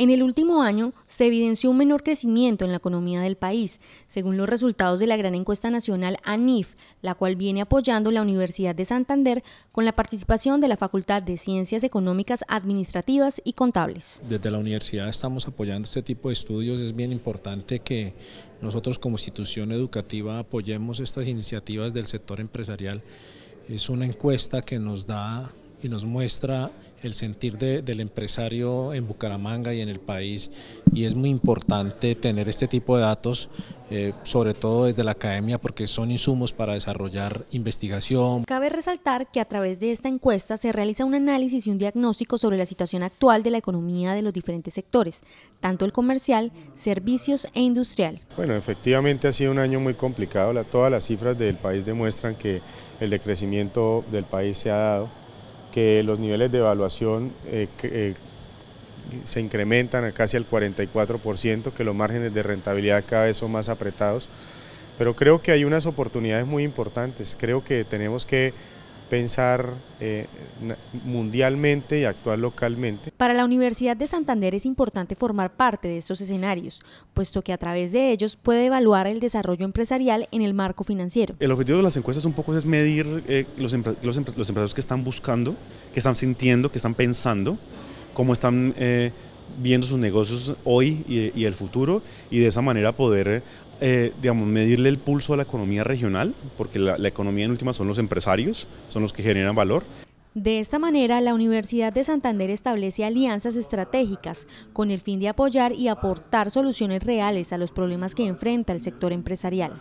En el último año se evidenció un menor crecimiento en la economía del país, según los resultados de la gran encuesta nacional ANIF, la cual viene apoyando la Universidad de Santander con la participación de la Facultad de Ciencias Económicas, Administrativas y Contables. Desde la universidad estamos apoyando este tipo de estudios, es bien importante que nosotros como institución educativa apoyemos estas iniciativas del sector empresarial. Es una encuesta que nos da y nos muestra el sentir del empresario en Bucaramanga y en el país y es muy importante tener este tipo de datos, eh, sobre todo desde la academia porque son insumos para desarrollar investigación. Cabe resaltar que a través de esta encuesta se realiza un análisis y un diagnóstico sobre la situación actual de la economía de los diferentes sectores, tanto el comercial, servicios e industrial. Bueno, efectivamente ha sido un año muy complicado, todas las cifras del país demuestran que el decrecimiento del país se ha dado que los niveles de evaluación eh, eh, se incrementan a casi al 44%, que los márgenes de rentabilidad cada vez son más apretados. Pero creo que hay unas oportunidades muy importantes. Creo que tenemos que pensar eh, mundialmente y actuar localmente. Para la Universidad de Santander es importante formar parte de estos escenarios, puesto que a través de ellos puede evaluar el desarrollo empresarial en el marco financiero. El objetivo de las encuestas un poco es medir eh, los, empresarios que están buscando, que están sintiendo, que están pensando, cómo están... Eh, viendo sus negocios hoy y, el futuro y de esa manera poder eh, digamos, medirle el pulso a la economía regional, porque la economía en última son los empresarios, son los que generan valor. De esta manera, la Universidad de Santander establece alianzas estratégicas con el fin de apoyar y aportar soluciones reales a los problemas que enfrenta el sector empresarial.